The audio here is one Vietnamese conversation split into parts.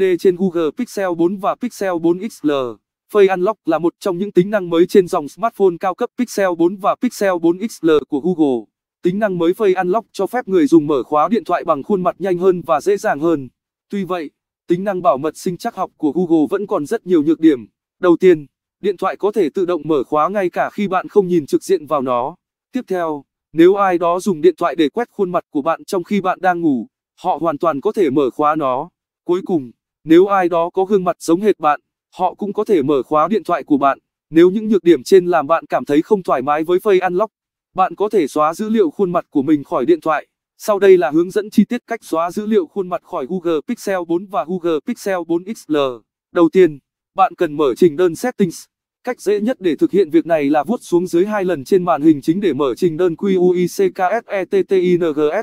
3 trên Google Pixel 4 và Pixel 4 XL. Face Unlock là một trong những tính năng mới trên dòng smartphone cao cấp Pixel 4 và Pixel 4 XL của Google. Tính năng mới Face Unlock cho phép người dùng mở khóa điện thoại bằng khuôn mặt nhanh hơn và dễ dàng hơn. Tuy vậy, tính năng bảo mật sinh trắc học của Google vẫn còn rất nhiều nhược điểm. Đầu tiên, điện thoại có thể tự động mở khóa ngay cả khi bạn không nhìn trực diện vào nó. Tiếp theo, nếu ai đó dùng điện thoại để quét khuôn mặt của bạn trong khi bạn đang ngủ, họ hoàn toàn có thể mở khóa nó. Cuối cùng, nếu ai đó có gương mặt giống hệt bạn, họ cũng có thể mở khóa điện thoại của bạn. Nếu những nhược điểm trên làm bạn cảm thấy không thoải mái với Face Unlock, bạn có thể xóa dữ liệu khuôn mặt của mình khỏi điện thoại. Sau đây là hướng dẫn chi tiết cách xóa dữ liệu khuôn mặt khỏi Google Pixel 4 và Google Pixel 4 XL. Đầu tiên, bạn cần mở trình đơn Settings. Cách dễ nhất để thực hiện việc này là vuốt xuống dưới hai lần trên màn hình chính để mở trình đơn QUICKSETTINGS. E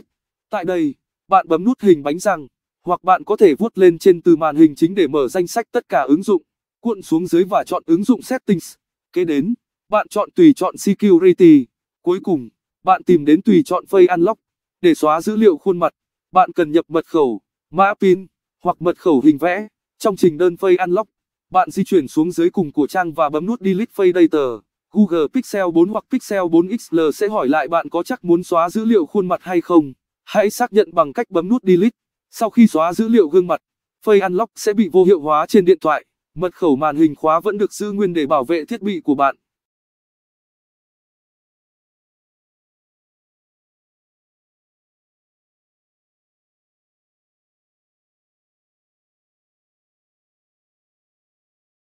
Tại đây, bạn bấm nút hình bánh răng hoặc bạn có thể vuốt lên trên từ màn hình chính để mở danh sách tất cả ứng dụng, cuộn xuống dưới và chọn ứng dụng Settings. Kế đến, bạn chọn tùy chọn Security. Cuối cùng, bạn tìm đến tùy chọn Face Unlock. Để xóa dữ liệu khuôn mặt, bạn cần nhập mật khẩu, mã PIN hoặc mật khẩu hình vẽ. Trong trình đơn Face Unlock, bạn di chuyển xuống dưới cùng của trang và bấm nút Delete Face Data. Google Pixel 4 hoặc Pixel 4 XL sẽ hỏi lại bạn có chắc muốn xóa dữ liệu khuôn mặt hay không. Hãy xác nhận bằng cách bấm nút Delete. Sau khi xóa dữ liệu gương mặt, Face Unlock sẽ bị vô hiệu hóa trên điện thoại. Mật khẩu màn hình khóa vẫn được giữ nguyên để bảo vệ thiết bị của bạn.